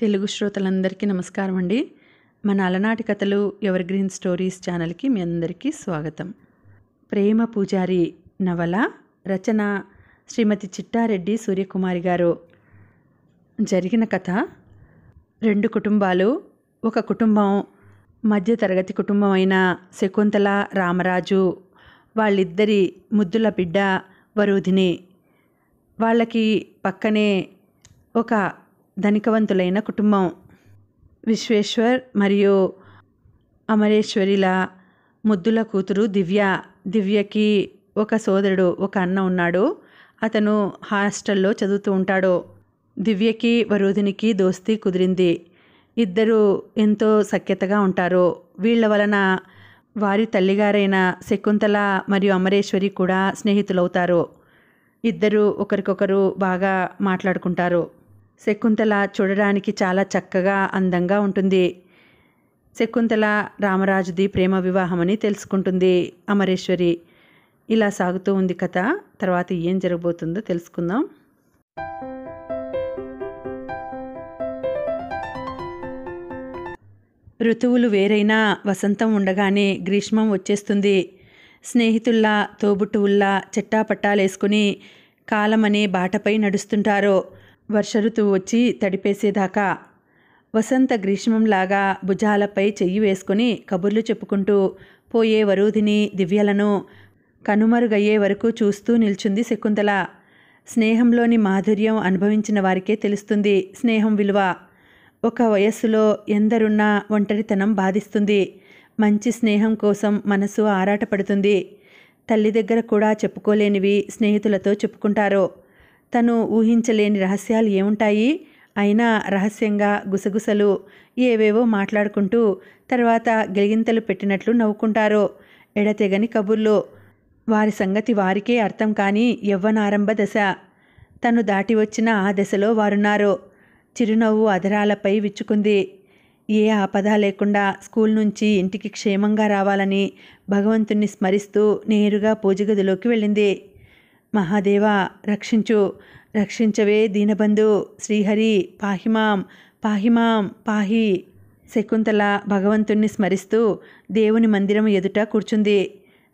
తెలుగు శ్రోతలందరికీ నమస్కారం అండి మన అలనాటి కథలు ఎవర్ గ్రీన్ స్టోరీస్ ఛానల్కి మీ అందరికీ స్వాగతం ప్రేమ పూజారి నవల రచన శ్రీమతి చిట్టారెడ్డి సూర్యకుమారి గారు జరిగిన కథ రెండు కుటుంబాలు ఒక కుటుంబం మధ్యతరగతి కుటుంబం అయిన శకుంతల రామరాజు వాళ్ళిద్దరి ముద్దుల బిడ్డ వరుధిని వాళ్ళకి పక్కనే ఒక ధనికవంతులైన కుటుంబం విశ్వేశ్వర్ మరియు అమరేశ్వరిల ముద్దుల కూతురు దివ్య దివ్యకి ఒక సోదరుడు ఒక అన్న ఉన్నాడు అతను హాస్టల్లో చదువుతూ ఉంటాడు దివ్యకి వరుధునికి దోస్తీ కుదిరింది ఇద్దరు ఎంతో సఖ్యతగా ఉంటారు వీళ్ల వలన వారి తల్లిగారైన శకుంతల మరియు అమరేశ్వరి కూడా స్నేహితులవుతారు ఇద్దరు ఒకరికొకరు బాగా మాట్లాడుకుంటారు శకుంతల చూడడానికి చాలా చక్కగా అందంగా ఉంటుంది శకుంతల రామరాజుది ప్రేమ వివాహమని తెలుసుకుంటుంది అమరేశ్వరి ఇలా సాగుతూ ఉంది కథ తర్వాత ఏం జరగబోతుందో తెలుసుకుందాం ఋతువులు వేరైనా వసంతం ఉండగానే గ్రీష్మం వచ్చేస్తుంది స్నేహితుల్లా తోబుట్టువుల్లా చెట్టాపట్టాలేసుకుని కాలమనే బాటపై నడుస్తుంటారో వర్ష ఋతువు వచ్చి తడిపేసేదాకా వసంత గ్రీష్మంలాగా భుజాలపై చెయ్యి వేసుకుని కబుర్లు చెప్పుకుంటూ పోయే వరూధిని దివ్యలను కనుమరుగయ్యే వరకు చూస్తూ నిల్చుంది శకుంతల స్నేహంలోని మాధుర్యం అనుభవించిన వారికే తెలుస్తుంది స్నేహం విలువ ఒక వయస్సులో ఎందరున్నా ఒంటరితనం బాధిస్తుంది మంచి స్నేహం కోసం మనసు ఆరాటపడుతుంది తల్లి దగ్గర కూడా చెప్పుకోలేనివి స్నేహితులతో చెప్పుకుంటారు తను ఊహించలేని రహస్యాలు ఏముంటాయి అయినా రహస్యంగా గుసగుసలు ఏవేవో మాట్లాడుకుంటూ తర్వాత గెలిగింతలు పెట్టినట్లు నవ్వుకుంటారో ఎడతెగని కబుర్లో వారి సంగతి వారికే అర్థం కాని యవ్వనారంభ దశ తను దాటి వచ్చిన ఆ దశలో వారున్నారో చిరునవ్వు అధరాలపై విచ్చుకుంది ఏ ఆపద లేకుండా స్కూల్ నుంచి ఇంటికి క్షేమంగా రావాలని భగవంతుణ్ణి స్మరిస్తూ నేరుగా పూజగదిలోకి వెళ్ళింది మహాదేవ రక్షించు రక్షించవే దీనబంధు శ్రీహరి పాహిమాం పాహిమాం పాహి శకుంతల భగవంతుణ్ణి స్మరిస్తూ దేవుని మందిరం ఎదుట కూర్చుంది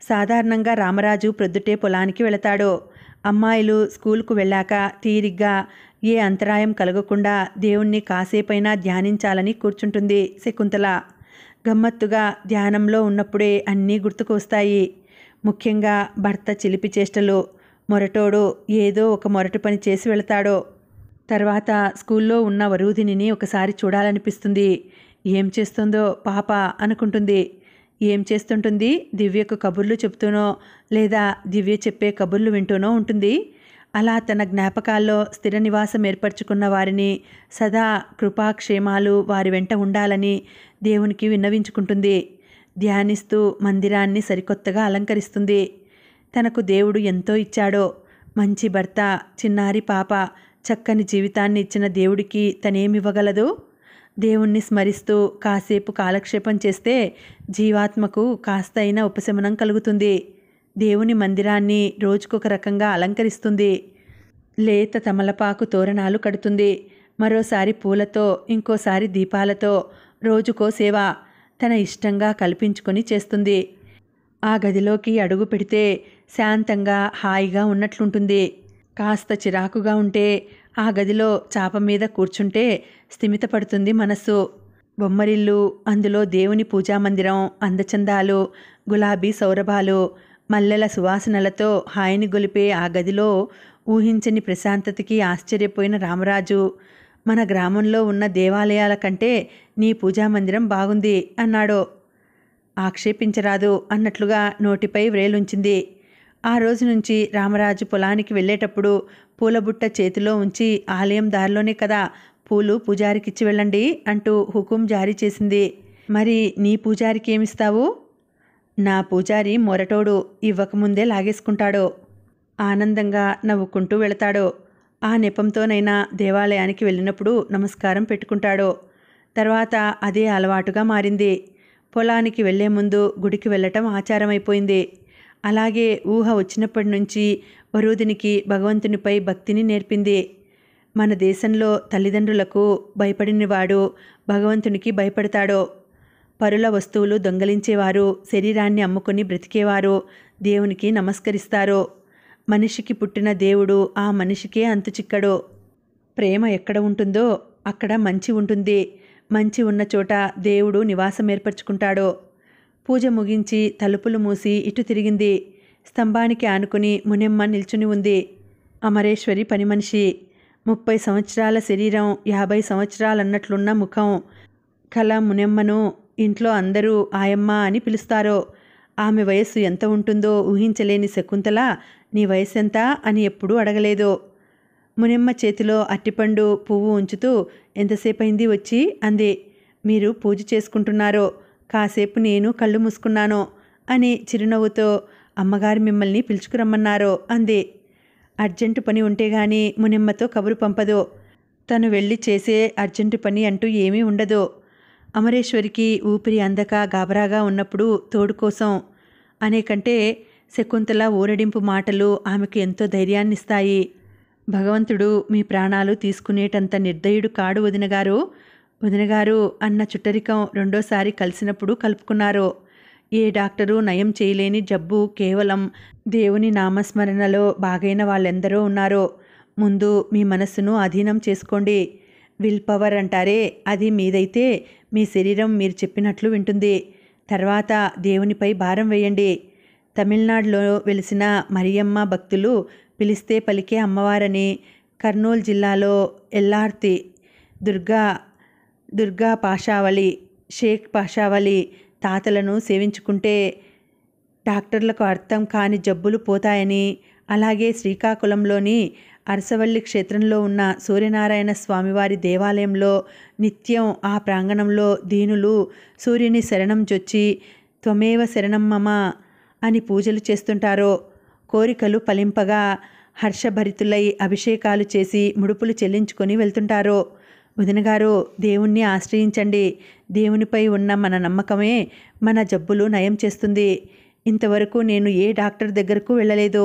సాధారణంగా రామరాజు ప్రొద్దుటే పొలానికి వెళతాడు అమ్మాయిలు స్కూల్కు వెళ్ళాక తీరిగ్గా ఏ అంతరాయం కలగకుండా దేవుణ్ణి కాసేపైనా ధ్యానించాలని కూర్చుంటుంది శకుంతల గమ్మత్తుగా ధ్యానంలో ఉన్నప్పుడే అన్నీ గుర్తుకొస్తాయి ముఖ్యంగా భర్త చిలిపి చేష్టలు మొరటోడో ఏదో ఒక మొరటు పని చేసి వెళతాడో తర్వాత స్కూల్లో ఉన్న వరుదినిని ఒకసారి చూడాలనిపిస్తుంది ఏం చేస్తుందో పాప అనుకుంటుంది ఏం చేస్తుంటుంది దివ్యకు కబుర్లు చెప్తూనో లేదా దివ్య చెప్పే కబుర్లు వింటూనో ఉంటుంది అలా తన జ్ఞాపకాల్లో స్థిర నివాసం ఏర్పరచుకున్న వారిని సదా కృపాక్షేమాలు వారి వెంట ఉండాలని దేవునికి విన్నవించుకుంటుంది ధ్యానిస్తూ మందిరాన్ని సరికొత్తగా అలంకరిస్తుంది తనకు దేవుడు ఎంతో ఇచ్చాడో మంచి భర్త చిన్నారి పాప చక్కని జీవితాన్ని ఇచ్చిన దేవుడికి తనేమివ్వగలదు దేవుణ్ణి స్మరిస్తూ కాసేపు కాలక్షేపం చేస్తే జీవాత్మకు కాస్తైనా ఉపశమనం కలుగుతుంది దేవుని మందిరాన్ని రోజుకొక రకంగా అలంకరిస్తుంది లేత తమలపాకు తోరణాలు కడుతుంది మరోసారి పూలతో ఇంకోసారి దీపాలతో రోజుకో సేవ తన ఇష్టంగా కల్పించుకొని చేస్తుంది ఆ గదిలోకి అడుగు పెడితే శాంతంగా హాయిగా ఉన్నట్లుంటుంది కాస్త చిరాకుగా ఉంటే ఆ గదిలో చాప మీద కూర్చుంటే స్థిమితపడుతుంది మనస్సు బొమ్మరిల్లు అందులో దేవుని పూజామందిరం అందచందాలు గులాబీ సౌరభాలు మల్లెల సువాసనలతో హాయిని గొలిపే ఆ గదిలో ఊహించని ప్రశాంతతకి ఆశ్చర్యపోయిన రామరాజు మన గ్రామంలో ఉన్న దేవాలయాల కంటే నీ పూజామందిరం బాగుంది అన్నాడు ఆక్షేపించరాదు అన్నట్లుగా నోటిపై వ్రేలుంచింది ఆ రోజు నుంచి రామరాజు పొలానికి వెళ్ళేటప్పుడు పూలబుట్ట చేతిలో ఉంచి ఆలయం దారిలోనే కదా పూలు పూజారికిచ్చి వెళ్ళండి అంటూ హుకుం జారీ చేసింది మరి నీ పూజారికి ఏమిస్తావు నా పూజారి మొరటోడు ఇవ్వకముందే లాగేసుకుంటాడు ఆనందంగా నవ్వుకుంటూ వెళతాడు ఆ నెపంతోనైనా దేవాలయానికి వెళ్ళినప్పుడు నమస్కారం పెట్టుకుంటాడు తర్వాత అదే అలవాటుగా మారింది పొలానికి వెళ్లే ముందు గుడికి వెళ్ళటం ఆచారమైపోయింది అలాగే ఊహ వచ్చినప్పటి నుంచి వరుదినికి భగవంతునిపై భక్తిని నేర్పింది మన దేశంలో తల్లిదండ్రులకు భయపడినవాడు భగవంతునికి భయపడతాడో పరుల వస్తువులు దొంగలించేవారు శరీరాన్ని అమ్ముకుని బ్రతికేవారు దేవునికి నమస్కరిస్తారు మనిషికి పుట్టిన దేవుడు ఆ మనిషికే అంతు చిక్కడు ప్రేమ ఎక్కడ ఉంటుందో అక్కడ మంచి ఉంటుంది మంచి ఉన్న చోట దేవుడు నివాసం ఏర్పరచుకుంటాడో పూజ ముగించి తలుపులు మూసి ఇటు తిరిగింది స్తంభానికి ఆనుకుని మునెమ్మ నిల్చుని ఉంది అమరేశ్వరి పని మనిషి ముప్పై సంవత్సరాల శరీరం యాభై సంవత్సరాలన్నట్లున్న ముఖం కల మునెమ్మను ఇంట్లో అందరూ ఆయమ్మ అని పిలుస్తారో ఆమె వయస్సు ఎంత ఉంటుందో ఊహించలేని శకుంతల నీ వయసు ఎంత అని ఎప్పుడూ అడగలేదు మునెమ్మ చేతిలో అట్టిపండు పువ్వు ఉంచుతూ ఎంతసేపైంది వచ్చి అంది మీరు పూజ చేసుకుంటున్నారో కాసేపు నేను కళ్ళు మూసుకున్నాను అని చిరునవ్వుతో అమ్మగారు మిమ్మల్ని పిలుచుకురమ్మన్నారు అంది అర్జెంటు పని ఉంటే గాని మునిమ్మతో కబురు పంపదు తను వెళ్ళి చేసే అర్జెంటు పని అంటూ ఏమీ ఉండదు అమరేశ్వరికి ఊపిరి అందక గాబరాగా ఉన్నప్పుడు తోడు కోసం అనేకంటే శకుంతల ఊరడింపు మాటలు ఆమెకు ఎంతో ధైర్యాన్నిస్తాయి భగవంతుడు మీ ప్రాణాలు తీసుకునేటంత నిర్దయుడు కాడు వదినగారు వదినగారు అన్న చుట్టరికం రెండోసారి కలిసినప్పుడు కలుపుకున్నారు ఏ డాక్టరు నయం చేయలేని జబ్బు కేవలం దేవుని నామస్మరణలో బాగైన వాళ్ళెందరో ఉన్నారో ముందు మీ మనస్సును అధీనం చేసుకోండి విల్ పవర్ అంటారే అది మీదైతే మీ శరీరం మీరు చెప్పినట్లు వింటుంది తర్వాత దేవునిపై భారం వేయండి తమిళనాడులో వెలిసిన మరియమ్మ భక్తులు పిలిస్తే పలికే అమ్మవారని కర్నూలు జిల్లాలో ఎల్లార్తి దుర్గా దుర్గా పాషావళి షేక్ పాషావళి తాతలను సేవించుకుంటే డాక్టర్లకు అర్థం కాని జబ్బులు పోతాయని అలాగే శ్రీకాకుళంలోని అరసవల్లి క్షేత్రంలో ఉన్న సూర్యనారాయణ స్వామివారి దేవాలయంలో నిత్యం ఆ ప్రాంగణంలో దీనులు సూర్యుని శరణం జొచ్చి త్వమేవ శరణం మమ అని పూజలు చేస్తుంటారో కోరికలు ఫలింపగా హర్షభరితులై అభిషేకాలు చేసి ముడుపులు చెల్లించుకొని వెళ్తుంటారో వదిన గారు దేవుణ్ణి ఆశ్రయించండి దేవునిపై ఉన్న మన నమ్మకమే మన జబ్బులు నయం చేస్తుంది ఇంతవరకు నేను ఏ డాక్టర్ దగ్గరకు వెళ్ళలేదు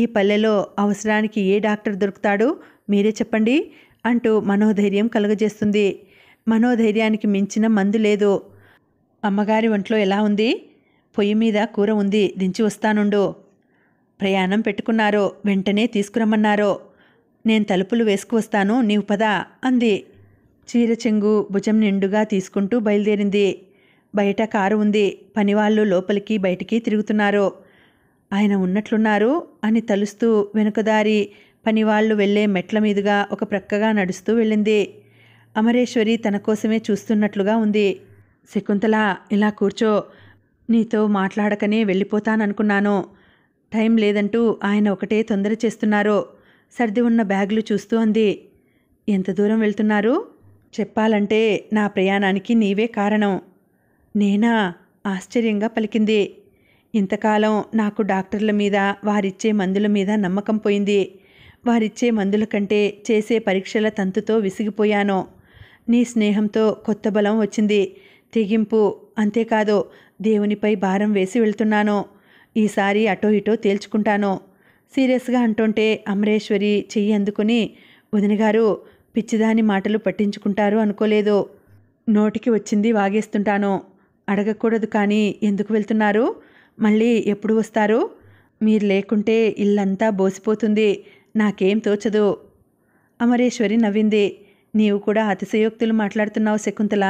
ఈ పల్లెలో అవసరానికి ఏ డాక్టర్ దొరుకుతాడు మీరే చెప్పండి అంటూ మనోధైర్యం కలుగజేస్తుంది మనోధైర్యానికి మించిన మందు లేదు అమ్మగారి ఒంట్లో ఎలా ఉంది పొయ్యి మీద కూర ఉంది దించి వస్తానుండు ప్రయాణం పెట్టుకున్నారో వెంటనే తీసుకురమ్మన్నారో నేను తలుపులు వేసుకువస్తాను నీవు పదా అంది చీర చెంగు భుజం నిండుగా తీసుకుంటూ బయలుదేరింది బయట కారు ఉంది పనివాళ్ళు లోపలికి బయటికి తిరుగుతున్నారు ఆయన ఉన్నట్లున్నారు అని తలుస్తూ వెనుకదారి పనివాళ్ళు వెళ్ళే మెట్ల మీదుగా ఒక ప్రక్కగా నడుస్తూ వెళ్ళింది అమరేశ్వరి తన కోసమే చూస్తున్నట్లుగా ఉంది శకుంతల ఇలా కూర్చో నీతో మాట్లాడకనే వెళ్ళిపోతాననుకున్నాను టైం లేదంటూ ఆయన ఒకటే తొందర చేస్తున్నారు సర్ది ఉన్న బ్యాగులు చూస్తూ అంది ఎంత దూరం వెళ్తున్నారు చెప్పాలంటే నా ప్రయాణానికి నీవే కారణం నేనా ఆశ్చర్యంగా పలికింది ఇంతకాలం నాకు డాక్టర్ల మీద వారిచ్చే మందుల మీద నమ్మకం పోయింది వారిచ్చే మందుల కంటే చేసే పరీక్షల తంతుతో విసిగిపోయాను నీ స్నేహంతో కొత్త బలం వచ్చింది తెగింపు అంతేకాదు దేవునిపై భారం వేసి వెళ్తున్నాను ఈసారి అటో ఇటో తేల్చుకుంటాను సీరియస్గా అంటుంటే అమరేశ్వరి చెయ్యి అందుకుని వదినగారు పిచ్చిదాని మాటలు పట్టించుకుంటారు అనుకోలేదో నోటికి వచ్చింది వాగేస్తుంటాను అడగకూడదు కానీ ఎందుకు వెళ్తున్నారు మళ్ళీ ఎప్పుడు వస్తారు మీరు లేకుంటే ఇల్లంతా బోసిపోతుంది నాకేం తోచదు అమరేశ్వరి నవ్వింది నీవు కూడా అతిశయోక్తులు మాట్లాడుతున్నావు శకుంతల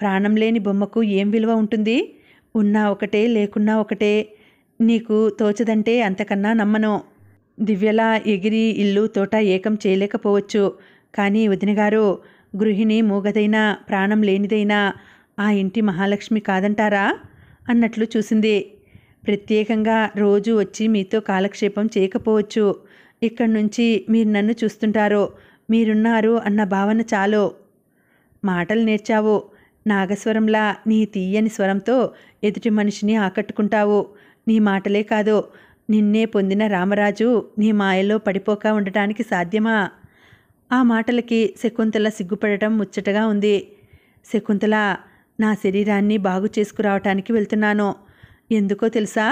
ప్రాణం లేని బొమ్మకు ఏం విలువ ఉంటుంది ఉన్నా ఒకటే లేకున్నా ఒకటే నీకు తోచదంటే అంతకన్నా నమ్మను దివ్యలా ఎగిరి ఇల్లు తోట ఏకం చేయలేకపోవచ్చు కానీ వదినగారు గృహిణి మూగదైనా ప్రాణం లేనిదైనా ఆ ఇంటి మహాలక్ష్మి కాదంటారా అన్నట్లు చూసింది ప్రత్యేకంగా రోజు వచ్చి మీతో కాలక్షేపం చేయకపోవచ్చు ఇక్కడి నుంచి మీరు నన్ను చూస్తుంటారు మీరున్నారు అన్న భావన చాలు మాటలు నేర్చావు నాగస్వరంలా నీ తీయని స్వరంతో ఎదుటి మనిషిని ఆకట్టుకుంటావు నీ మాటలే కాదు నిన్నే పొందిన రామరాజు నీ మాయలో పడిపోక ఉండటానికి సాధ్యమా ఆ మాటలకి శకుంతల సిగ్గుపడటం ముచ్చటగా ఉంది శకుంతల నా శరీరాన్ని బాగు చేసుకురావటానికి వెళ్తున్నాను ఎందుకో తెలుసా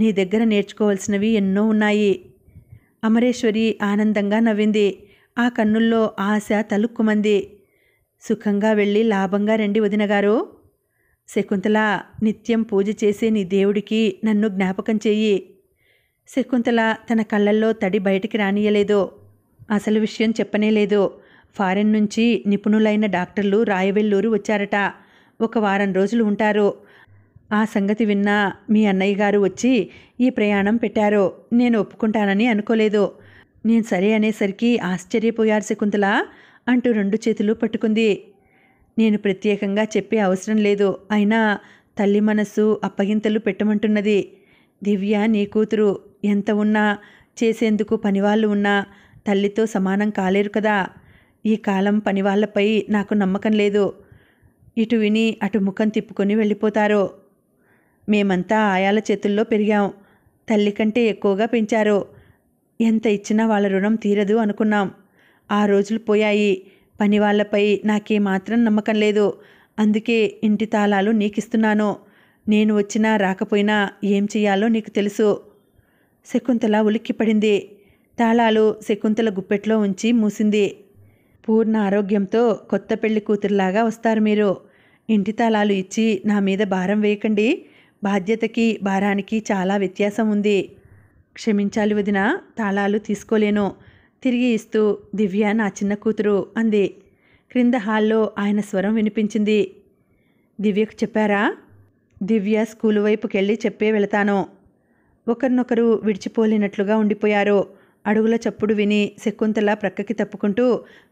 నీ దగ్గర నేర్చుకోవాల్సినవి ఎన్నో ఉన్నాయి అమరేశ్వరి ఆనందంగా నవ్వింది ఆ కన్నుల్లో ఆశ తలుక్కుమంది సుఖంగా వెళ్ళి లాభంగా రండి వదినగారు శకుంతల నిత్యం పూజ చేసే నీ దేవుడికి నన్ను జ్ఞాపకం చెయ్యి శకుంతల తన కళ్ళల్లో తడి బయటికి రానియలేదు అసలు విషయం చెప్పనేలేదు ఫారెన్ నుంచి నిపుణులైన డాక్టర్లు రాయవెల్లూరు వచ్చారట ఒక వారం రోజులు ఉంటారు ఆ సంగతి విన్నా మీ అన్నయ్య గారు వచ్చి ఈ ప్రయాణం పెట్టారు నేను ఒప్పుకుంటానని అనుకోలేదు నేను సరే అనేసరికి ఆశ్చర్యపోయారు శకుంతల అంటూ రెండు చేతులు పట్టుకుంది నేను ప్రత్యేకంగా చెప్పే అవసరం లేదు అయినా తల్లి మనస్సు అప్పగింతలు పెట్టమంటున్నది దివ్య నీ కూతురు ఎంత ఉన్నా చేసేందుకు పనివాళ్ళు ఉన్నా తల్లితో సమానం కాలేరు కదా ఈ కాలం పనివాళ్లపై నాకు నమ్మకం లేదు ఇటు విని అటు ముఖం తిప్పుకొని వెళ్ళిపోతారో మేమంతా ఆయాల చేతుల్లో పెరిగాం తల్లి కంటే ఎక్కువగా పెంచారు ఎంత ఇచ్చినా వాళ్ళ రుణం తీరదు అనుకున్నాం ఆ రోజులు పోయాయి పని వాళ్ళపై నాకే నమ్మకం లేదు అందుకే ఇంటి తాళాలు నీకిస్తున్నాను నేను వచ్చినా రాకపోయినా ఏం చేయాలో నీకు తెలుసు శకుంతల ఉలిక్కిపడింది తాళాలు శకుంతల గుప్పెట్లో ఉంచి మూసింది పూర్ణ ఆరోగ్యంతో కొత్త పెళ్లి కూతురులాగా వస్తారు మీరు ఇంటి తాళాలు ఇచ్చి నా మీద భారం వేయకండి బాధ్యతకి భారానికి చాలా వ్యత్యాసం ఉంది క్షమించాలి వదిన తాళాలు తీసుకోలేను తిరిగి ఇస్తూ దివ్య నా చిన్న కూతురు అంది క్రింద హాల్లో ఆయన స్వరం వినిపించింది దివ్యకు చెప్పారా దివ్య స్కూలు వైపుకెళ్ళి చెప్పే వెళతాను ఒకరినొకరు విడిచిపోలేనట్లుగా ఉండిపోయారు అడుగుల చప్పుడు విని శకుంతల ప్రక్కకి తప్పుకుంటూ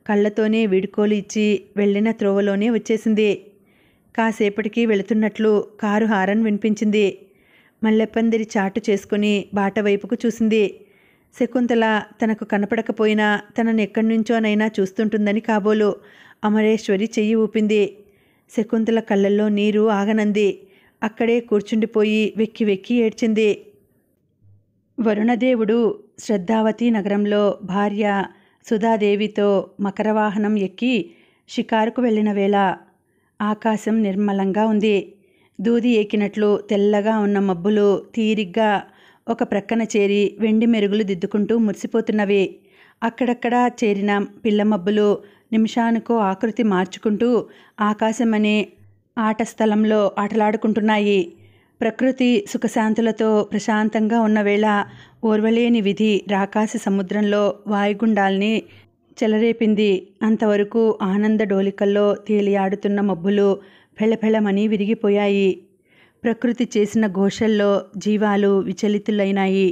కళ్ళతోనే వీడుకోలు ఇచ్చి వెళ్ళిన త్రోవలోనే వచ్చేసింది కాసేపటికి వెళుతున్నట్లు కారు హారన్ వినిపించింది మల్లెప్పందిరి చాటు చేసుకుని బాట వైపుకు చూసింది శకుంతల తనకు కనపడకపోయినా తనను ఎక్కడి నుంచోనైనా చూస్తుంటుందని కాబోలు అమరేశ్వరి చెయ్యి ఊపింది శకుంతల కళ్ళల్లో నీరు ఆగనంది అక్కడే కూర్చుండిపోయి వెక్కి వెక్కి ఏడ్చింది వరుణదేవుడు శ్రద్ధావతి నగరంలో భార్య సుధాదేవితో మకరవాహనం ఎక్కి షికారుకు వెళ్ళిన వేళ ఆకాశం నిర్మలంగా ఉంది దూది ఎక్కినట్లు తెల్లగా ఉన్న మబ్బులు తీరిగ్గా ఒక ప్రక్కన చేరి వెండి మెరుగులు దిద్దుకుంటూ మురిసిపోతున్నవి అక్కడక్కడ చేరిన పిల్ల మబ్బులు నిమిషానికో ఆకృతి మార్చుకుంటూ ఆకాశమనే ఆట స్థలంలో ఆటలాడుకుంటున్నాయి ప్రకృతి సుఖశాంతులతో ప్రశాంతంగా ఉన్న వేళ ఓర్వలేని విధి రాకాసి సముద్రంలో వాయుగుండాల్ని చెలరేపింది అంతవరకు ఆనంద డోలికల్లో తేలియాడుతున్న మబ్బులు ఫెళఫెళమని విరిగిపోయాయి ప్రకృతి చేసిన ఘోషల్లో జీవాలు విచలితులైనాయి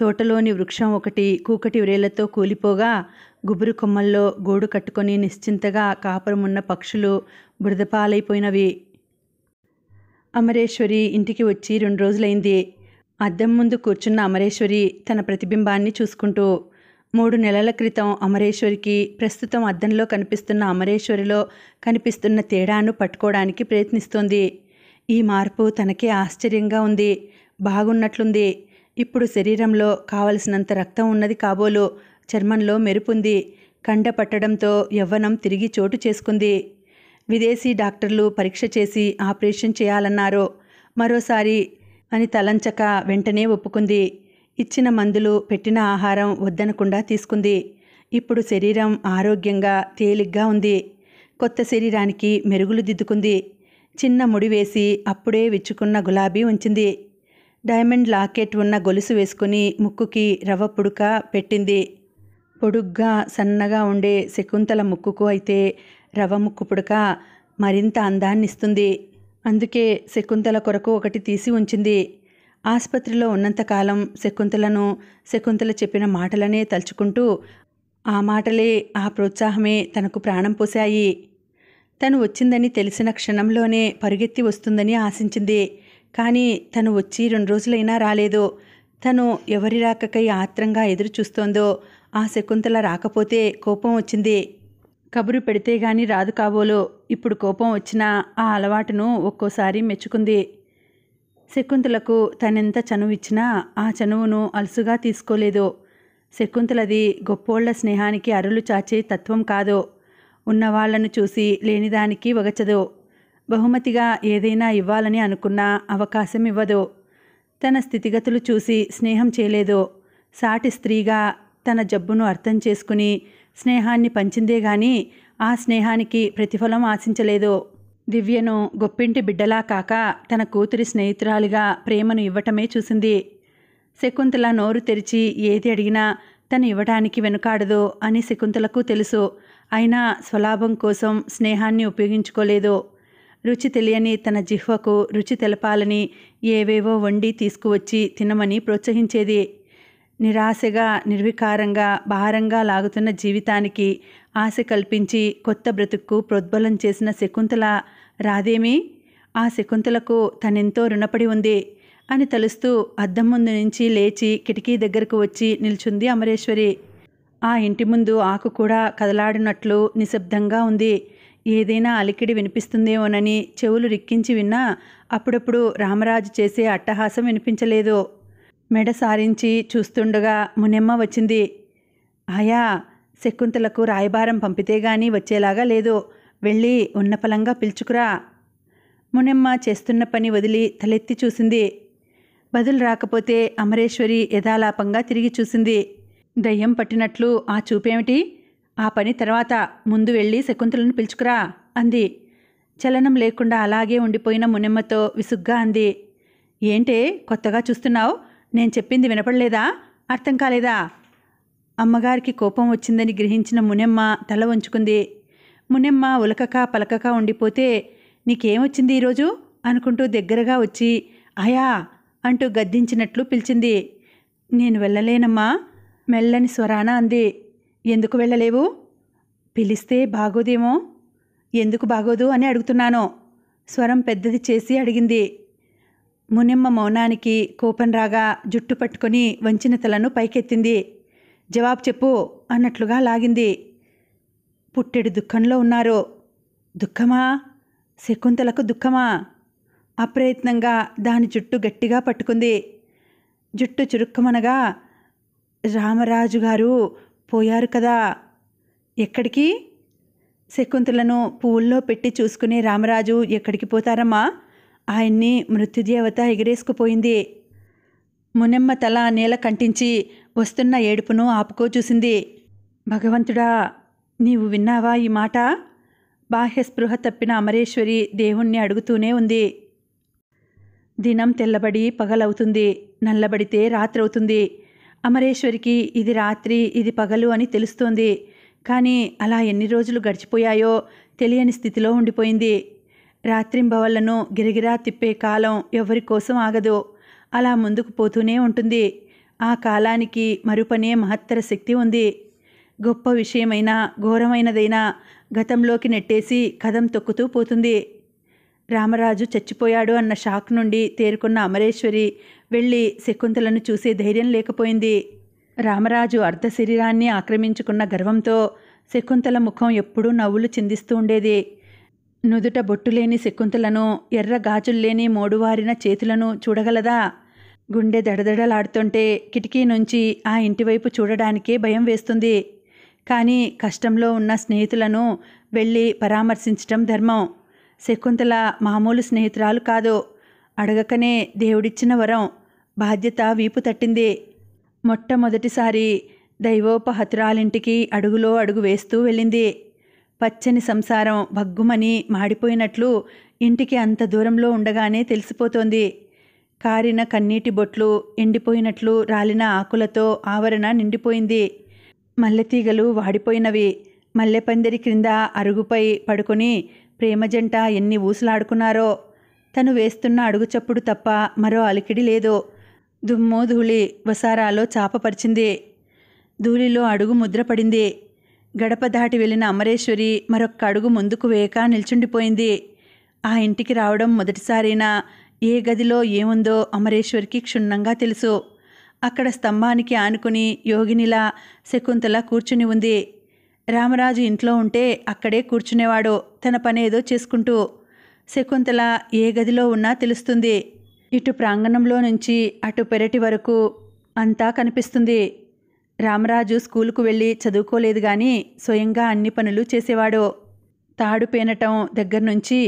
తోటలోని వృక్షం ఒకటి కూకటి వ్రేలతో కూలిపోగా గుబురు కొమ్మల్లో గోడు కట్టుకొని నిశ్చింతగా కాపురమున్న పక్షులు బురదపాలైపోయినవి అమరేశ్వరి ఇంటికి వచ్చి రెండు రోజులైంది అద్దం ముందు కూర్చున్న అమరేశ్వరి తన ప్రతిబింబాన్ని చూసుకుంటూ మూడు నెలల క్రితం అమరేశ్వరికి ప్రస్తుతం అద్దంలో కనిపిస్తున్న అమరేశ్వరిలో కనిపిస్తున్న తేడాను పట్టుకోవడానికి ప్రయత్నిస్తోంది ఈ మార్పు తనకే ఆశ్చర్యంగా ఉంది బాగున్నట్లుంది ఇప్పుడు శరీరంలో కావలసినంత రక్తం ఉన్నది కాబోలు చర్మంలో మెరుపుంది కండ పట్టడంతో యవ్వనం తిరిగి చోటు చేసుకుంది విదేశీ డాక్టర్లు పరీక్ష చేసి ఆపరేషన్ చేయాలన్నారో మరోసారి అని తలంచక వెంటనే ఒప్పుకుంది ఇచ్చిన మందులు పెట్టిన ఆహారం వద్దనకుండా తీసుకుంది ఇప్పుడు శరీరం ఆరోగ్యంగా తేలిగ్గా ఉంది కొత్త శరీరానికి మెరుగులు దిద్దుకుంది చిన్న ముడి వేసి అప్పుడే విచ్చుకున్న గులాబీ ఉంచింది డైమండ్ లాకెట్ ఉన్న గొలుసు వేసుకుని ముక్కుకి రవ్వ పుడుక పెట్టింది పొడుగ్గా సన్నగా ఉండే శకుంతల ముక్కుకు అయితే రవ ముక్కు పుడక మరింత అందాన్నిస్తుంది అందుకే శకుంతల కొరకు ఒకటి తీసి ఉంచింది ఆసుపత్రిలో ఉన్నంతకాలం శకుంతలను శకుంతల చెప్పిన మాటలనే తలుచుకుంటూ ఆ మాటలే ఆ ప్రోత్సాహమే తనకు ప్రాణం పోశాయి తను వచ్చిందని తెలిసిన క్షణంలోనే పరుగెత్తి వస్తుందని ఆశించింది కానీ తను వచ్చి రెండు రోజులైనా రాలేదు తను ఎవరి రాకకై ఆత్రంగా ఎదురు చూస్తోందో ఆ శకుంతల రాకపోతే కోపం వచ్చింది కబురు పెడితే గాని రాదు కాబోలో ఇప్పుడు కోపం వచ్చినా ఆ అలవాటును ఒక్కోసారి మెచ్చుకుంది శకుంతలకు తనెంత చనువు ఇచ్చినా ఆ చనువును అలుసుగా తీసుకోలేదు శకుంతలది గొప్పోళ్ల స్నేహానికి అరులు చాచే తత్వం కాదో ఉన్నవాళ్లను చూసి లేనిదానికి వగచదు బహుమతిగా ఏదైనా ఇవ్వాలని అనుకున్నా అవకాశం ఇవ్వదో తన స్థితిగతులు చూసి స్నేహం చేయలేదో సాటి స్త్రీగా తన జబ్బును అర్థం చేసుకుని స్నేహాన్ని పంచిందే గాని ఆ స్నేహానికి ప్రతిఫలం ఆశించలేదు దివ్యను గొప్పింటి బిడ్డలా కాక తన కూతురి స్నేహితురాలిగా ప్రేమను ఇవ్వటమే చూసింది శకుంతల నోరు తెరిచి ఏది అడిగినా తను ఇవ్వడానికి వెనుకాడదు అని శకుంతలకు తెలుసు అయినా స్వలాభం కోసం స్నేహాన్ని ఉపయోగించుకోలేదు రుచి తెలియని తన జిహ్వకు రుచి తెలపాలని ఏవేవో వండి తీసుకువచ్చి తినమని ప్రోత్సహించేది నిరాశగా నిర్వికారంగా భారంగా లాగుతున్న జీవితానికి ఆశ కల్పించి కొత్త బ్రతుక్కు ప్రోద్బలం చేసిన శకుంతల రాదేమీ ఆ శకుంతలకు తనెంతో రుణపడి ఉంది అని తలుస్తూ అద్దం ముందు నుంచి లేచి కిటికీ దగ్గరకు వచ్చి నిల్చుంది అమరేశ్వరి ఆ ఇంటి ముందు ఆకు కూడా కదలాడినట్లు నిశ్శబ్దంగా ఉంది ఏదైనా అలికిడి వినిపిస్తుందేమోనని చెవులు రిక్కించి విన్నా అప్పుడప్పుడు రామరాజు చేసే అట్టహాసం వినిపించలేదు మెడ సారించి చూస్తుండగా మునెమ్మ వచ్చింది ఆయా శకుంతలకు రాయబారం పంపితే గాని వచ్చేలాగా లేదు వెళ్ళి ఉన్నపలంగా పిలుచుకురా మునెమ్మ చేస్తున్న పని వదిలి తలెత్తి చూసింది బదులు రాకపోతే అమరేశ్వరి యథాలాపంగా తిరిగి చూసింది దయ్యం పట్టినట్లు ఆ చూపేమిటి ఆ పని తర్వాత ముందు వెళ్ళి శకుంతలను పిలుచుకురా అంది చలనం లేకుండా అలాగే ఉండిపోయిన మునెమ్మతో విసుగ్గా అంది ఏంటే కొత్తగా చూస్తున్నావు నేను చెప్పింది వినపడలేదా అర్థం కాలేదా అమ్మగారికి కోపం వచ్చిందని గ్రహించిన మునెమ్మ తల వంచుకుంది మునెమ్మ ఉలకక పలకక ఉండిపోతే నీకేమొచ్చింది ఈరోజు అనుకుంటూ దగ్గరగా వచ్చి అయా అంటూ గద్దించినట్లు పిలిచింది నేను వెళ్ళలేనమ్మా మెల్లని స్వరాన అంది ఎందుకు వెళ్ళలేవు పిలిస్తే బాగోదేమో ఎందుకు బాగోదు అని అడుగుతున్నాను స్వరం పెద్దది చేసి అడిగింది మునిమ్మ మౌనానికి కోపం రాగా జుట్టు పట్టుకొని వంచిన తలను పైకెత్తింది జవాబు చెప్పు అన్నట్లుగా లాగింది పుట్టెడు దుఃఖంలో ఉన్నారు దుఃఖమా శకుంతలకు దుఃఖమా అప్రయత్నంగా దాని జుట్టు గట్టిగా పట్టుకుంది జుట్టు చురుక్కుమనగా రామరాజు గారు పోయారు కదా ఎక్కడికి శకుంతలను పువ్వుల్లో పెట్టి చూసుకునే రామరాజు ఎక్కడికి పోతారమ్మా ఆయన్ని మృత్యుదేవత ఎగిరేసుకుపోయింది మునెమ్మ తల నేల కంటించి వస్తున్న ఏడుపును ఆపుకో చూసింది భగవంతుడా నీవు విన్నావా ఈ మాట బాహ్య స్పృహ తప్పిన అమరేశ్వరి దేవుణ్ణి అడుగుతూనే ఉంది దినం తెల్లబడి పగలవుతుంది నల్లబడితే రాత్రవుతుంది అమరేశ్వరికి ఇది రాత్రి ఇది పగలు అని తెలుస్తోంది కానీ అలా ఎన్ని రోజులు గడిచిపోయాయో తెలియని స్థితిలో ఉండిపోయింది రాత్రింబవళ్లను గిరగిరా తిప్పే కాలం ఎవరి కోసం ఆగదు అలా ముందుకు పోతూనే ఉంటుంది ఆ కాలానికి మరుపనే మహత్తర శక్తి ఉంది గొప్ప విషయమైనా ఘోరమైనదైనా గతంలోకి నెట్టేసి కథం తొక్కుతూ పోతుంది రామరాజు చచ్చిపోయాడు అన్న షాక్ నుండి తేరుకున్న అమరేశ్వరి వెళ్ళి శకుంతలను చూసే ధైర్యం లేకపోయింది రామరాజు అర్ధ శరీరాన్ని ఆక్రమించుకున్న గర్వంతో శకుంతల ముఖం ఎప్పుడూ నవ్వులు చిందిస్తూ ఉండేది నుదుట బొట్టులేని శకుంతలను ఎర్ర గాజుల్లేని మోడువారిన చేతులను చూడగలదా గుండె దడదడలాడుతుంటే కిటికీ నుంచి ఆ ఇంటివైపు చూడడానికే భయం వేస్తుంది కానీ కష్టంలో ఉన్న స్నేహితులను వెళ్ళి పరామర్శించటం ధర్మం శకుంతల మామూలు స్నేహితురాలు కాదు అడగకనే దేవుడిచ్చిన వరం బాధ్యత వీపు తట్టింది మొట్టమొదటిసారి దైవోపహతురాలింటికి అడుగులో అడుగు వేస్తూ వెళ్ళింది పచ్చని సంసారం భగ్గుమని మాడిపోయినట్లు ఇంటికి అంత దూరంలో ఉండగానే తెలిసిపోతోంది కారిన కన్నీటి బొట్లు ఎండిపోయినట్లు రాలిన ఆకులతో ఆవరణ నిండిపోయింది మల్లెతీగలు వాడిపోయినవి మల్లెపందిరి క్రింద అరుగుపై పడుకొని ప్రేమజంట ఎన్ని ఊసులాడుకున్నారో తను వేస్తున్న అడుగుచప్పుడు తప్ప మరో అలికిడి లేదు దుమ్ము ధూళి వసారాలో చాపపరిచింది ధూళిలో అడుగు ముద్రపడింది గడప దాటి వెళ్ళిన అమరేశ్వరి మరొక్క అడుగు ముందుకు వేయక నిల్చుండిపోయింది ఆ ఇంటికి రావడం మొదటిసారైనా ఏ గదిలో ఏముందో అమరేశ్వరికి క్షుణ్ణంగా తెలుసు అక్కడ స్తంభానికి ఆనుకుని యోగినిలా శకుంతల కూర్చుని ఉంది రామరాజు ఇంట్లో ఉంటే అక్కడే కూర్చునేవాడు తన పనేదో చేసుకుంటూ శకుంతల ఏ గదిలో ఉన్నా తెలుస్తుంది ఇటు ప్రాంగణంలో నుంచి అటు పెరటి వరకు అంతా కనిపిస్తుంది రామరాజు స్కూలుకు వెళ్ళి చదువుకోలేదు కానీ స్వయంగా అన్ని పనులు చేసేవాడు తాడు పేనటం దగ్గర నుంచి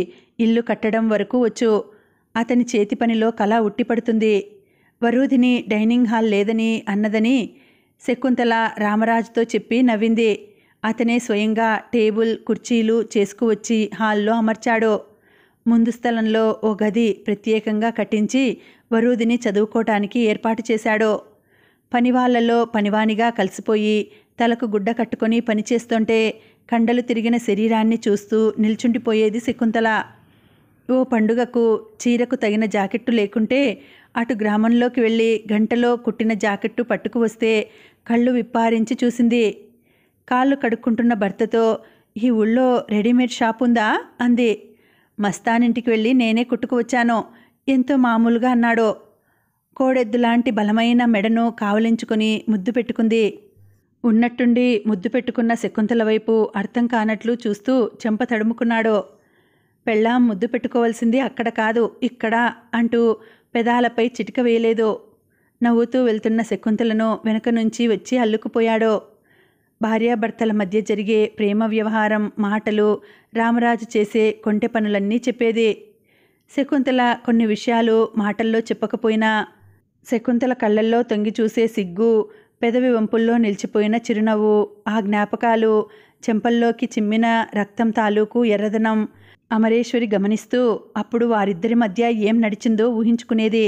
ఇల్లు కట్టడం వరకు వచ్చు అతని చేతి పనిలో కళ ఉట్టిపడుతుంది వరూధిని డైనింగ్ హాల్ లేదని అన్నదని శకుంతల రామరాజుతో చెప్పి నవ్వింది అతనే స్వయంగా టేబుల్ కుర్చీలు చేసుకువచ్చి హాల్లో అమర్చాడు ముందు స్థలంలో ఓ గది ప్రత్యేకంగా కట్టించి వరూధిని చదువుకోటానికి ఏర్పాటు చేశాడు పనివాళ్లలో పనివానిగా కలిసిపోయి తలకు గుడ్డ కట్టుకొని పనిచేస్తుంటే కండలు తిరిగిన శరీరాన్ని చూస్తూ నిల్చుండిపోయేది శకుంతల ఓ పండుగకు చీరకు తగిన జాకెట్టు లేకుంటే అటు గ్రామంలోకి వెళ్ళి గంటలో కుట్టిన జాకెట్టు పట్టుకు వస్తే కళ్ళు విప్పారించి చూసింది కాళ్ళు కడుక్కుంటున్న భర్తతో ఈ ఊళ్ళో రెడీమేడ్ షాప్ ఉందా అంది మస్తానింటికి వెళ్ళి నేనే కుట్టుకు వచ్చాను ఎంతో మామూలుగా అన్నాడో కోడెద్దులాంటి బలమైన మెడను కావలించుకుని ముద్దు పెట్టుకుంది ఉన్నట్టుండి ముద్దు పెట్టుకున్న శకుంతల వైపు అర్థం కానట్లు చూస్తూ చెంప తడుముకున్నాడో పెళ్ళాం ముద్దు పెట్టుకోవాల్సింది అక్కడ కాదు ఇక్కడ అంటూ పెదాలపై చిటిక వేయలేదో నవ్వుతూ వెళ్తున్న శకుంతలను వెనుక నుంచి వచ్చి అల్లుకుపోయాడో భార్యాభర్తల మధ్య జరిగే ప్రేమ వ్యవహారం మాటలు రామరాజు చేసే కొంటె పనులన్నీ చెప్పేది శకుంతల కొన్ని విషయాలు మాటల్లో చెప్పకపోయినా శకుంతల కళ్ళల్లో తొంగి చూసే సిగ్గు పెదవి వంపుల్లో నిలిచిపోయిన చిరునవ్వు ఆ జ్ఞాపకాలు చెంపల్లోకి చిమ్మిన రక్తం తాలూకు ఎర్రదనం అమరేశ్వరి గమనిస్తూ అప్పుడు వారిద్దరి మధ్య ఏం నడిచిందో ఊహించుకునేది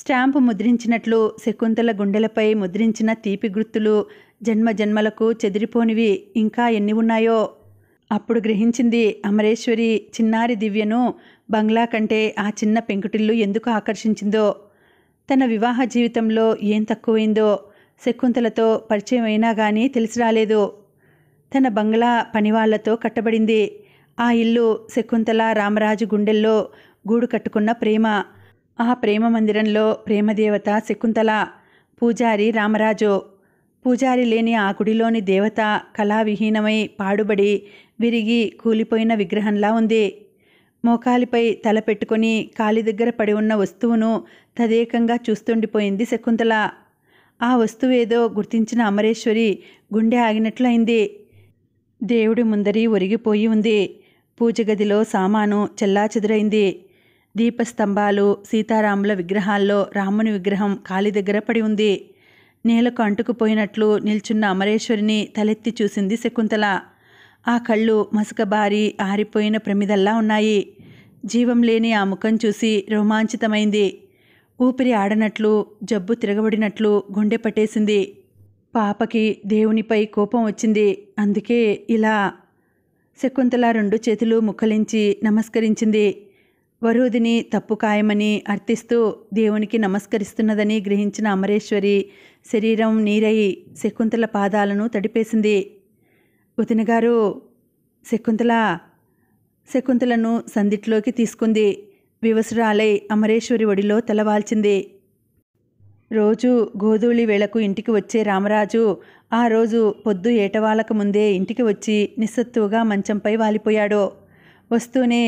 స్టాంపు ముద్రించినట్లు శకుంతల గుండెలపై ముద్రించిన తీపి గుర్తులు జన్మ జన్మలకు చెదిరిపోనివి ఇంకా ఎన్ని ఉన్నాయో అప్పుడు గ్రహించింది అమరేశ్వరి చిన్నారి దివ్యను బంగ్లా కంటే ఆ చిన్న పెంకుటిల్లు ఎందుకు ఆకర్షించిందో తన వివాహ జీవితంలో ఏం తక్కువైందో శకుంతలతో పరిచయం అయినా కానీ తెలిసి రాలేదు తన బంగ్లా పనివాళ్లతో కట్టబడింది ఆ ఇల్లు శకుంతల రామరాజు గుండెల్లో గూడు కట్టుకున్న ప్రేమ ఆ ప్రేమ మందిరంలో ప్రేమదేవత శకుంతల పూజారి రామరాజు పూజారి లేని ఆ గుడిలోని దేవత కళావిహీనమై పాడుబడి విరిగి కూలిపోయిన విగ్రహంలా ఉంది మోకాలిపై తల పెట్టుకొని కాలి దగ్గర పడి ఉన్న వస్తువును తదేకంగా చూస్తుండిపోయింది శకుంతల ఆ వస్తువేదో గుర్తించిన అమరేశ్వరి గుండె ఆగినట్లయింది దేవుడి ముందరి ఒరిగిపోయి ఉంది పూజగదిలో సామాను చెల్లాచెదురైంది దీపస్తంభాలు సీతారాముల విగ్రహాల్లో రాముని విగ్రహం కాలి దగ్గర పడి ఉంది నేలకు అంటుకుపోయినట్లు నిల్చున్న అమరేశ్వరిని తలెత్తి చూసింది శకుంతల ఆ కళ్ళు మసకబారి ఆరిపోయిన ప్రమిదల్లా ఉన్నాయి జీవం లేని ఆ ముఖం చూసి రోమాంచితమైంది ఊపిరి ఆడనట్లు జబ్బు తిరగబడినట్లు గుండె పట్టేసింది పాపకి దేవునిపై కోపం వచ్చింది అందుకే ఇలా శకుంతల రెండు చేతులు ముక్కలించి నమస్కరించింది వరుదిని తప్పు ఖాయమని అర్థిస్తూ దేవునికి నమస్కరిస్తున్నదని గ్రహించిన అమరేశ్వరి శరీరం నీరై శకుంతల పాదాలను తడిపేసింది వదిన గారు శకుంతల శకుంతలను సందిట్లోకి తీసుకుంది వివసరాలై అమరేశ్వరి ఒడిలో తలవాల్చింది రోజు గోధూళి వేళకు ఇంటికి వచ్చే రామరాజు ఆ రోజు పొద్దు ఏటవాలకు ముందే ఇంటికి వచ్చి నిస్సత్తువుగా మంచంపై వాలిపోయాడు వస్తూనే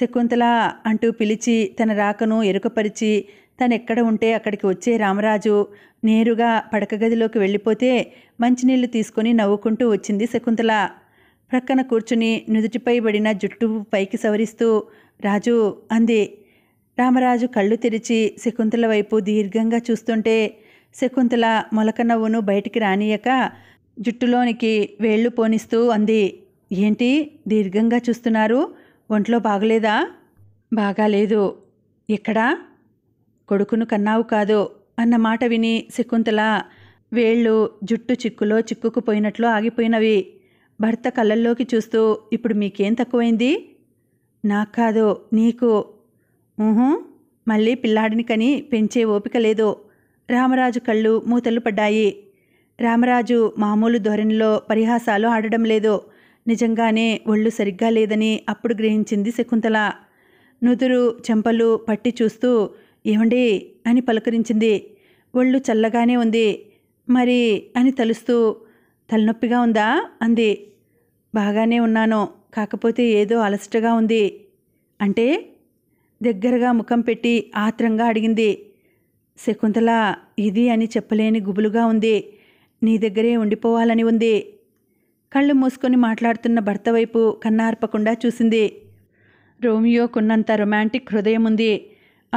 శకుంతల అంటూ పిలిచి తన రాకను ఎరుకపరిచి తనెక్కడ ఉంటే అక్కడికి వచ్చే రామరాజు నేరుగా పడకగదిలోకి వెళ్ళిపోతే మంచినీళ్లు తీసుకొని నవ్వుకుంటూ వచ్చింది శకుంతల ప్రక్కన కూర్చుని నుదుటిపై పడిన జుట్టు పైకి సవరిస్తూ రాజు అంది రామరాజు కళ్ళు తెరిచి శకుంతల వైపు దీర్ఘంగా చూస్తుంటే శకుంతల మొలక నవ్వును బయటికి రానియక జుట్టులోనికి వేళ్లు పోనిస్తూ అంది ఏంటి దీర్ఘంగా చూస్తున్నారు ఒంట్లో బాగలేదా బాగాలేదు ఎక్కడా కొడుకును కన్నావు కాదు అన్న మాట విని శకుంతల వేళ్ళు జుట్టు చిక్కులో చిక్కుకుపోయినట్లు ఆగిపోయినవి భర్త కళ్ళల్లోకి చూస్తూ ఇప్పుడు మీకేం తక్కువైంది నాకు కాదు నీకు మళ్ళీ పిల్లాడిని కని పెంచే ఓపిక లేదు రామరాజు కళ్ళు మూతలు పడ్డాయి రామరాజు మామూలు ధోరణిలో పరిహాసాలు ఆడడం లేదు నిజంగానే ఒళ్ళు సరిగ్గా లేదని అప్పుడు గ్రహించింది శకుంతల నుదురు చెంపలు పట్టి చూస్తూ ఏమండి అని పలకరించింది ఒళ్ళు చల్లగానే ఉంది మరి అని తలుస్తూ తలనొప్పిగా ఉందా అంది బాగానే ఉన్నాను కాకపోతే ఏదో అలసటగా ఉంది అంటే దగ్గరగా ముఖం పెట్టి ఆత్రంగా అడిగింది శకుంతల ఇది అని చెప్పలేని గుబులుగా ఉంది నీ దగ్గరే ఉండిపోవాలని ఉంది కళ్ళు మూసుకొని మాట్లాడుతున్న భర్త వైపు కన్నార్పకుండా చూసింది రోమియోకున్నంత రొమాంటిక్ హృదయం ఉంది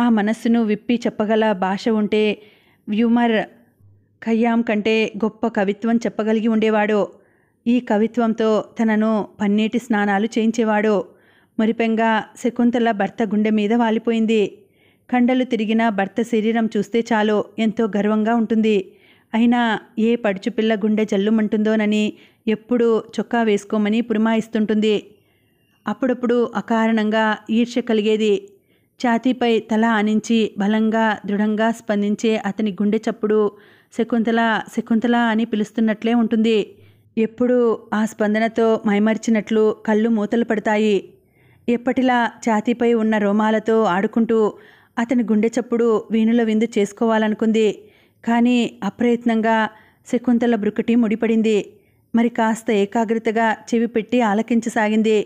ఆ మనస్సును విప్పి చెప్పగల భాష ఉంటే వ్యూమర్ ఖయ్యాం కంటే గొప్ప కవిత్వం చెప్పగలిగి ఉండేవాడో ఈ కవిత్వంతో తనను పన్నీటి స్నానాలు చేయించేవాడో మరిపెంగా శకుంతల భర్త గుండె మీద వాలిపోయింది కండలు తిరిగిన భర్త శరీరం చూస్తే చాలు ఎంతో గర్వంగా ఉంటుంది అయినా ఏ పడుచుపిల్ల గుండె జల్లుమంటుందోనని ఎప్పుడూ చొక్కా వేసుకోమని పురిమాయిస్తుంటుంది అప్పుడప్పుడు అకారణంగా ఈర్ష్య కలిగేది ఛాతీపై తల ఆనించి బలంగా దృఢంగా స్పందించే అతని గుండె చప్పుడు శకుంతల శకుంతల అని పిలుస్తున్నట్లే ఉంటుంది ఎప్పుడు ఆ స్పందనతో మైమరిచినట్లు కళ్ళు మూతలు పడతాయి ఎప్పటిలా ఛాతీపై ఉన్న రోమాలతో ఆడుకుంటూ అతని గుండె చప్పుడు వీణుల విందు చేసుకోవాలనుకుంది కానీ అప్రయత్నంగా శకుంతల బ్రుకటి ముడిపడింది మరి కాస్త ఏకాగ్రతగా చెవి పెట్టి ఆలకించసాగింది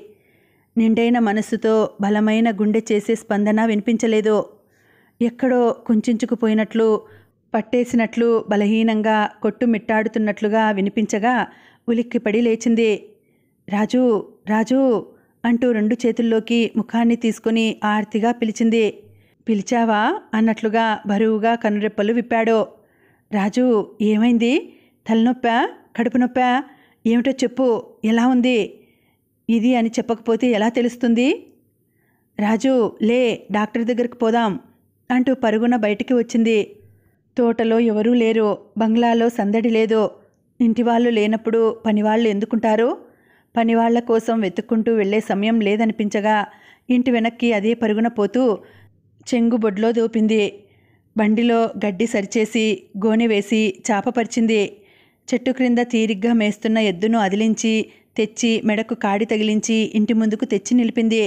నిండైన మనసుతో బలమైన గుండె చేసే స్పందన వినిపించలేదో ఎక్కడో కుంచుకుపోయినట్లు పట్టేసినట్లు బలహీనంగా కొట్టుమిట్టాడుతున్నట్లుగా వినిపించగా ఉలిక్కిపడి లేచింది రాజు రాజు అంటూ రెండు చేతుల్లోకి ముఖాన్ని తీసుకుని ఆర్తిగా పిలిచింది పిలిచావా అన్నట్లుగా బరువుగా కనురెప్పలు విప్పాడో రాజు ఏమైంది తలనొప్పా కడుపు నొప్పా ఏమిటో చెప్పు ఎలా ఉంది ఇది అని చెప్పకపోతే ఎలా తెలుస్తుంది రాజు లే డాక్టర్ దగ్గరికి పోదాం అంటూ పరుగున బయటికి వచ్చింది తోటలో ఎవరూ లేరు బంగ్లాలో సందడి లేదు ఇంటివాళ్ళు లేనప్పుడు పనివాళ్ళు ఎందుకుంటారు పనివాళ్ల కోసం వెతుక్కుంటూ వెళ్లే సమయం లేదనిపించగా ఇంటి వెనక్కి అదే పరుగున పోతూ చెంగు బొడ్లో దూపింది బండిలో గడ్డి సరిచేసి గోనె వేసి చాపపరిచింది చెట్టు క్రింద తీరిగ్గా మేస్తున్న ఎద్దును అదిలించి తెచ్చి మెడకు కాడి తగిలించి ఇంటి ముందుకు తెచ్చి నిలిపింది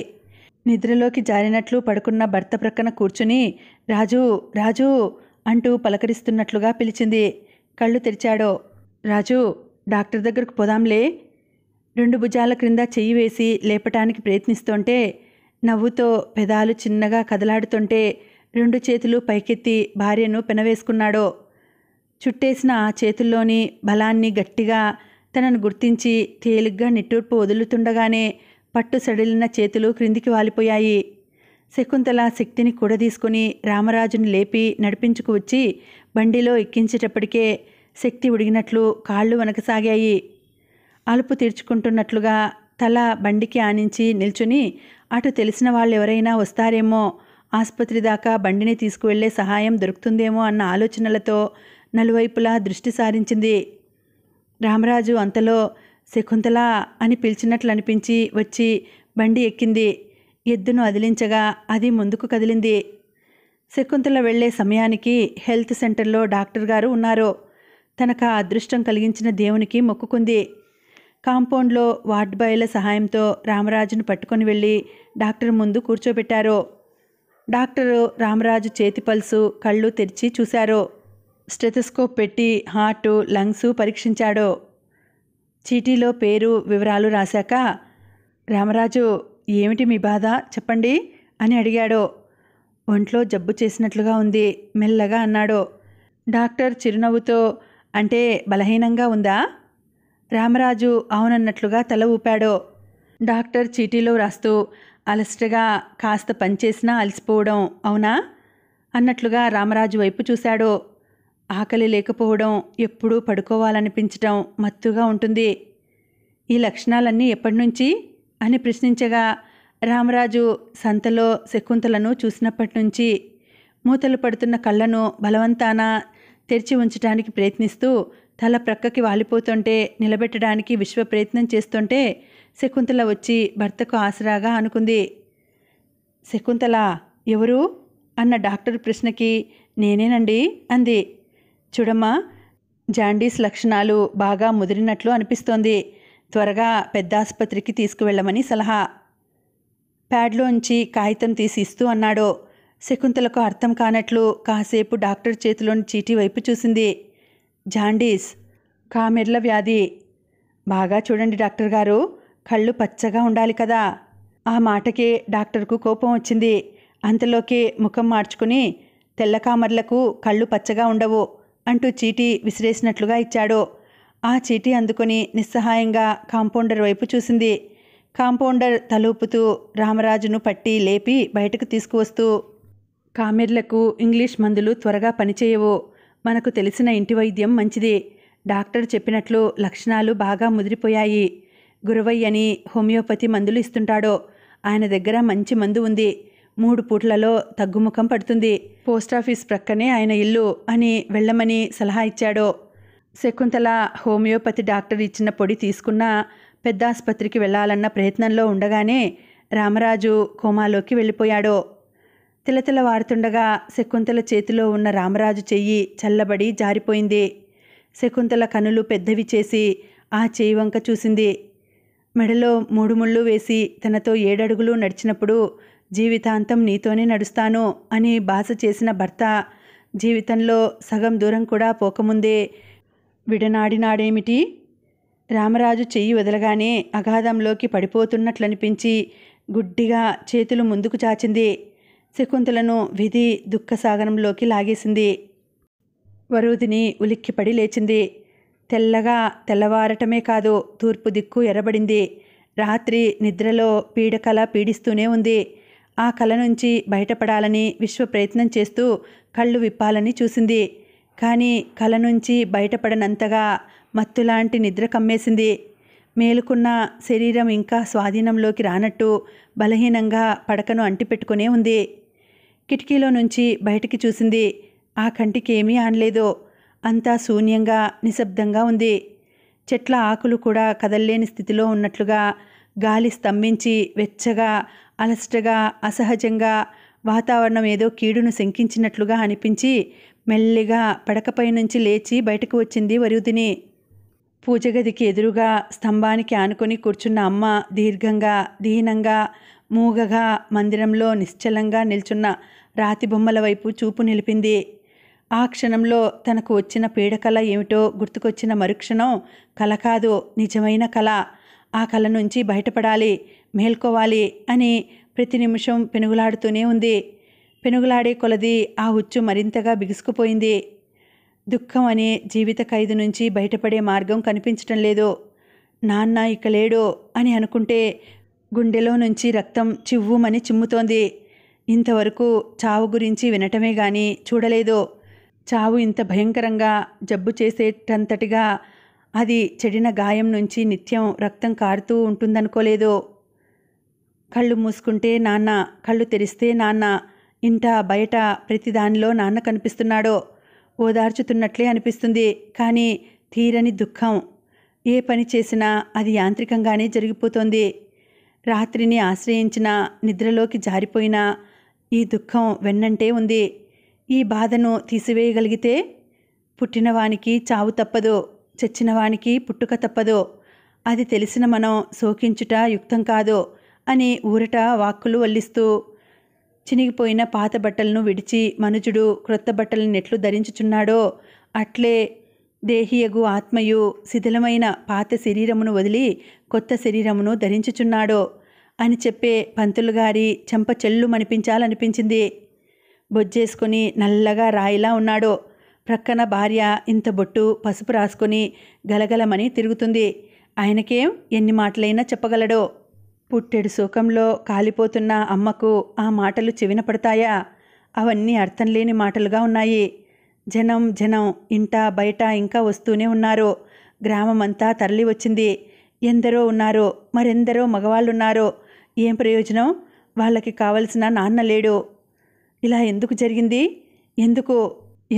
నిద్రలోకి జారినట్లు పడుకున్న భర్త ప్రక్కన కూర్చుని రాజు రాజు అంటూ పలకరిస్తున్నట్లుగా పిలిచింది కళ్ళు తెరిచాడో రాజు డాక్టర్ దగ్గరకు పోదాంలే రెండు భుజాల క్రింద చెయ్యి వేసి లేపటానికి ప్రయత్నిస్తుంటే నవ్వుతో పెదాలు చిన్నగా కదలాడుతుంటే రెండు చేతులు పైకెత్తి భార్యను పెనవేసుకున్నాడో చుట్టేసిన ఆ చేతుల్లోని బలాన్ని గట్టిగా తనను గుర్తించి తేలిగ్గా నిట్టూర్పు వదులుతుండగానే పట్టు సడిలిన చేతులు క్రిందికి వాలిపోయాయి శకుంతల శక్తిని కూడదీసుకుని రామరాజుని లేపి నడిపించుకు వచ్చి బండిలో ఎక్కించేటప్పటికే శక్తి ఉడిగినట్లు కాళ్ళు వనకసాగాయి అలుపు తీర్చుకుంటున్నట్లుగా తల బండికి ఆనించి నిల్చుని అటు తెలిసిన వాళ్ళు ఎవరైనా వస్తారేమో ఆసుపత్రి దాకా బండిని తీసుకువెళ్లే సహాయం దొరుకుతుందేమో అన్న ఆలోచనలతో నలువైపులా దృష్టి సారించింది రామరాజు అంతలో శకుంతల అని పిలిచినట్లు అనిపించి వచ్చి బండి ఎక్కింది ఎద్దును అదిలించగా అది ముందుకు కదిలింది శకుంతల వెళ్లే సమయానికి హెల్త్ సెంటర్లో డాక్టర్ గారు ఉన్నారు తనకు అదృష్టం కలిగించిన దేవునికి మొక్కుకుంది కాంపౌండ్లో వార్డ్ బాయ్ల సహాయంతో రామరాజును పట్టుకొని వెళ్ళి డాక్టర్ ముందు కూర్చోబెట్టారు డాక్టరు రామరాజు చేతి పల్సు కళ్ళు తెరిచి చూశారు స్టెథోస్కోప్ పెట్టి హార్టు లంగ్స్ పరీక్షించాడో చీటీలో పేరు వివరాలు రాశాక రామరాజు ఏమిటి మీ బాధ చెప్పండి అని అడిగాడో ఒంట్లో జబ్బు చేసినట్లుగా ఉంది మెల్లగా అన్నాడో డాక్టర్ చిరునవ్వుతో అంటే బలహీనంగా ఉందా రామరాజు అవునన్నట్లుగా తల ఊపాడో డాక్టర్ చీటీలో రాస్తూ అలసటగా కాస్త పనిచేసినా అలసిపోవడం అవునా అన్నట్లుగా రామరాజు వైపు చూశాడో ఆకలి లేకపోవడం ఎప్పుడూ పడుకోవాలనిపించటం మత్తుగా ఉంటుంది ఈ లక్షణాలన్నీ ఎప్పటినుంచి అని ప్రశ్నించగా రామరాజు సంతలో శకుంతలను చూసినప్పటి నుంచి మూతలు పడుతున్న కళ్ళను బలవంతాన తెరిచి ఉంచడానికి ప్రయత్నిస్తూ తల ప్రక్కకి వాలిపోతుంటే నిలబెట్టడానికి విశ్వ ప్రయత్నం చేస్తుంటే శకుంతల వచ్చి భర్తకు ఆసరాగా అనుకుంది శకుంతల ఎవరు అన్న డాక్టర్ ప్రశ్నకి నేనేనండి అంది చూడమ్మా జాండీస్ లక్షణాలు బాగా ముదిరినట్లు అనిపిస్తోంది త్వరగా పెద్ద ఆసుపత్రికి తీసుకువెళ్ళమని సలహా ప్యాడ్లోంచి కాగితం తీసి ఇస్తూ అన్నాడు శకుంతలకు అర్థం కానట్లు కాసేపు డాక్టర్ చేతిలోని చీటీ వైపు చూసింది జాండీస్ కామెర్ల వ్యాధి బాగా చూడండి డాక్టర్ గారు కళ్ళు పచ్చగా ఉండాలి కదా ఆ మాటకే డాక్టర్కు కోపం వచ్చింది అంతలోకే ముఖం మార్చుకుని తెల్ల కామర్లకు కళ్ళు పచ్చగా ఉండవు అంటూ చీటీ విసిరేసినట్లుగా ఇచ్చాడు ఆ చీటీ అందుకొని నిస్సహాయంగా కాంపౌండర్ వైపు చూసింది కాంపౌండర్ తలూపుతూ రామరాజును పట్టి లేపి బయటకు తీసుకువస్తూ కామెర్లకు ఇంగ్లీష్ మందులు త్వరగా పనిచేయవు మనకు తెలిసిన ఇంటి వైద్యం మంచిది డాక్టర్ చెప్పినట్లు లక్షణాలు బాగా ముదిరిపోయాయి గురవయ్యని హోమియోపతి మందులు ఇస్తుంటాడో ఆయన దగ్గర మంచి మందు ఉంది మూడు పూట్లలో తగ్గుముఖం పడుతుంది పోస్టాఫీస్ ప్రక్కనే ఆయన ఇల్లు అని వెళ్ళమని సలహా ఇచ్చాడు శకుంతల హోమియోపతి డాక్టర్ ఇచ్చిన పొడి తీసుకున్న పెద్ద ఆసుపత్రికి వెళ్ళాలన్న ప్రయత్నంలో ఉండగానే రామరాజు కోమాలోకి వెళ్ళిపోయాడు తిలతిల వాడుతుండగా శకుంతల చేతిలో ఉన్న రామరాజు చెయ్యి చల్లబడి జారిపోయింది శకుంతల కనులు పెద్దవి చేసి ఆ చేయి వంక చూసింది మెడలో మూడు ముళ్ళు వేసి తనతో ఏడడుగులు నడిచినప్పుడు జీవితాంతం నీతోనే నడుస్తాను అని బాస చేసిన భర్త జీవితంలో సగం దూరం కూడా పోకముందే విడనాడినాడేమిటి రామరాజు చెయ్యి వదలగానే అగాధంలోకి పడిపోతున్నట్లనిపించి గుడ్డిగా చేతులు ముందుకు చాచింది శకుంతలను విధి దుఃఖసాగరంలోకి లాగేసింది వరుదిని ఉలిక్కిపడి లేచింది తెల్లగా తెల్లవారటమే కాదు తూర్పు దిక్కు ఎరబడింది రాత్రి నిద్రలో పీడకల పీడిస్తూనే ఉంది ఆ కళ నుంచి బయటపడాలని విశ్వ ప్రయత్నం చేస్తూ కళ్ళు విప్పాలని చూసింది కానీ కళ నుంచి బయటపడనంతగా మత్తులాంటి నిద్ర కమ్మేసింది మేలుకున్న శరీరం ఇంకా స్వాధీనంలోకి రానట్టు బలహీనంగా పడకను అంటిపెట్టుకునే ఉంది కిటికీలో నుంచి బయటికి చూసింది ఆ కంటికి ఏమీ ఆనలేదు అంతా శూన్యంగా నిశ్శబ్దంగా ఉంది చెట్ల ఆకులు కూడా కదల్లేని స్థితిలో ఉన్నట్లుగా గాలి స్తంభించి వెచ్చగా అలసటగా అసహజంగా వాతావరణం ఏదో కీడును శంకించినట్లుగా అనిపించి మెల్లిగా పడకపై నుంచి లేచి బయటకు వచ్చింది వరుదిని పూజగదికి ఎదురుగా స్తంభానికి ఆనుకొని కూర్చున్న అమ్మ దీర్ఘంగా దీనంగా మూగగా మందిరంలో నిశ్చలంగా నిల్చున్న రాతి బొమ్మల వైపు చూపు నిలిపింది ఆ క్షణంలో తనకు వచ్చిన పీడకల ఏమిటో గుర్తుకొచ్చిన మరుక్షణం కలకాదు కాదు నిజమైన కళ ఆ కళ నుంచి బయటపడాలి మేల్కోవాలి అని ప్రతి నిమిషం పెనుగులాడుతూనే ఉంది పెనుగులాడే కొలది ఆ ఉచ్చు మరింతగా బిగుసుకుపోయింది దుఃఖం అనే జీవిత ఖైదు నుంచి బయటపడే మార్గం కనిపించటం లేదు నాన్న ఇక లేడో అని అనుకుంటే గుండెలో నుంచి రక్తం చివ్వుమని చిమ్ముతోంది ఇంతవరకు చావు గురించి వినటమే కానీ చూడలేదు చావు ఇంత భయంకరంగా జబ్బు చేసేటంతటిగా అది చెడిన గాయం నుంచి నిత్యం రక్తం కారుతూ ఉంటుందనుకోలేదో కళ్ళు మూసుకుంటే నాన్న కళ్ళు తెరిస్తే నాన్న ఇంట బయట ప్రతి దానిలో నాన్న కనిపిస్తున్నాడో ఓదార్చుతున్నట్లే అనిపిస్తుంది కానీ తీరని దుఃఖం ఏ పని చేసినా అది యాంత్రికంగానే జరిగిపోతుంది రాత్రిని ఆశ్రయించిన నిద్రలోకి జారిపోయిన ఈ దుఃఖం వెన్నంటే ఉంది ఈ బాధను తీసివేయగలిగితే పుట్టినవానికి చావు తప్పదు చచ్చినవానికి పుట్టుక తప్పదో అది తెలిసిన మనం శోకించుట యుక్తం కాదో అని ఊరట వాక్కులు వల్లిస్తూ చినిగిపోయిన పాత బట్టలను విడిచి మనుజుడు క్రొత్త బట్టలను నెట్లు ధరించుచున్నాడో అట్లే దేహియగు ఆత్మయు శిథిలమైన పాత శరీరమును వదిలి కొత్త శరీరమును ధరించుచున్నాడో అని చెప్పే పంతులు గారి చెంప మనిపించాలనిపించింది బొజ్జేసుకుని నల్లగా రాయిలా ఉన్నాడో ప్రక్కన భార్య ఇంత బొట్టు పసుపు రాసుకొని గలగలమని తిరుగుతుంది ఆయనకేం ఎన్ని మాటలైనా చెప్పగలడో పుట్టెడు శోకంలో కాలిపోతున్న అమ్మకు ఆ మాటలు చెవిన పడతాయా అవన్నీ అర్థం లేని మాటలుగా ఉన్నాయి జనం జనం ఇంట బయట ఇంకా వస్తూనే ఉన్నారు గ్రామమంతా తరలి వచ్చింది ఎందరో ఉన్నారో మరెందరో మగవాళ్ళున్నారు ఏం ప్రయోజనం వాళ్ళకి కావలసిన నాన్న లేడు ఇలా ఎందుకు జరిగింది ఎందుకు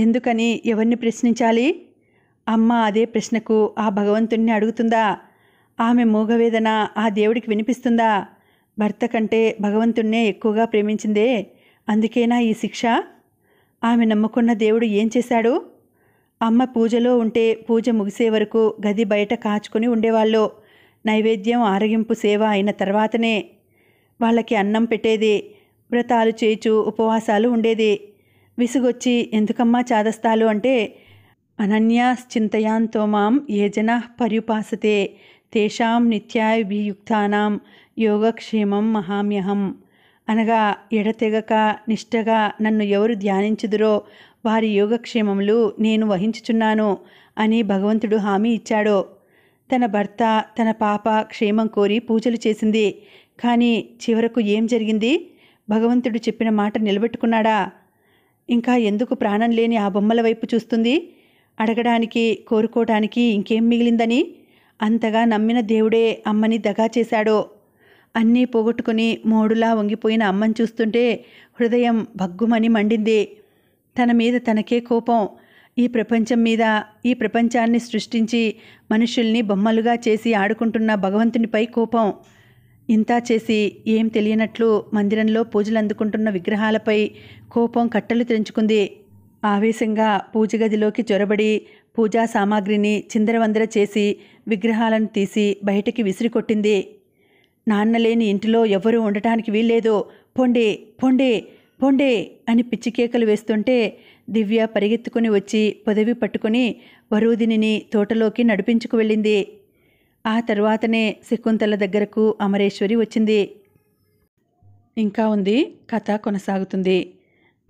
ఎందుకని ఎవరిని ప్రశ్నించాలి అమ్మ అదే ప్రశ్నకు ఆ భగవంతుణ్ణి అడుగుతుందా ఆమె మూగవేదన ఆ దేవుడికి వినిపిస్తుందా భర్త కంటే భగవంతుణ్ణే ఎక్కువగా ప్రేమించిందే అందుకేనా ఈ శిక్ష ఆమె నమ్ముకున్న దేవుడు ఏం చేశాడు అమ్మ పూజలో ఉంటే పూజ ముగిసే వరకు గది బయట కాచుకొని ఉండేవాళ్ళు నైవేద్యం ఆరగింపు సేవ అయిన తర్వాతనే వాళ్ళకి అన్నం పెట్టేది వ్రతాలు చేచు ఉపవాసాలు ఉండేది విసుగొచ్చి ఎందుకమ్మా చాదస్తాలు అంటే అనన్యాశ్చింతయాంతో మాం ఏ జనా పర్యుపాసతే తేషాం నిత్యాభియుక్తానాం యోగక్షేమం మహామ్యహం అనగా ఎడతెగక నిష్టగా నన్ను ఎవరు ధ్యానించుదురో వారి యోగక్షేమములు నేను వహించుచున్నాను అని భగవంతుడు హామీ ఇచ్చాడో తన భర్త తన పాప క్షేమం కోరి పూజలు చేసింది కానీ చివరకు ఏం జరిగింది భగవంతుడు చెప్పిన మాట నిలబెట్టుకున్నాడా ఇంకా ఎందుకు ప్రాణం లేని ఆ బొమ్మల వైపు చూస్తుంది అడగడానికి కోరుకోవటానికి ఇంకేం మిగిలిందని అంతగా నమ్మిన దేవుడే అమ్మని దగా చేశాడో అన్నీ పోగొట్టుకుని మోడులా వంగిపోయిన అమ్మని చూస్తుంటే హృదయం భగ్గుమని మండింది తన మీద తనకే కోపం ఈ ప్రపంచం మీద ఈ ప్రపంచాన్ని సృష్టించి మనుషుల్ని బొమ్మలుగా చేసి ఆడుకుంటున్న భగవంతునిపై కోపం ఇంతా చేసి ఏం తెలియనట్లు మందిరంలో పూజలు అందుకుంటున్న విగ్రహాలపై కోపం కట్టలు తెంచుకుంది ఆవేశంగా పూజగదిలోకి చొరబడి పూజా సామాగ్రిని చిందరవందర చేసి విగ్రహాలను తీసి బయటికి విసిరికొట్టింది నాన్నలేని ఇంటిలో ఎవ్వరూ ఉండటానికి వీల్లేదు పొండి పొండి పొండే అని పిచ్చికేకలు వేస్తుంటే దివ్య పరిగెత్తుకుని వచ్చి పొదవి పట్టుకుని వరూదినిని తోటలోకి నడిపించుకు వెళ్ళింది ఆ తర్వాతనే శకుంతల దగ్గరకు అమరేశ్వరి వచ్చింది ఇంకా ఉంది కథ కొనసాగుతుంది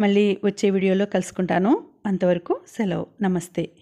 మళ్ళీ వచ్చే వీడియోలో కలుసుకుంటాను అంతవరకు సెలవు నమస్తే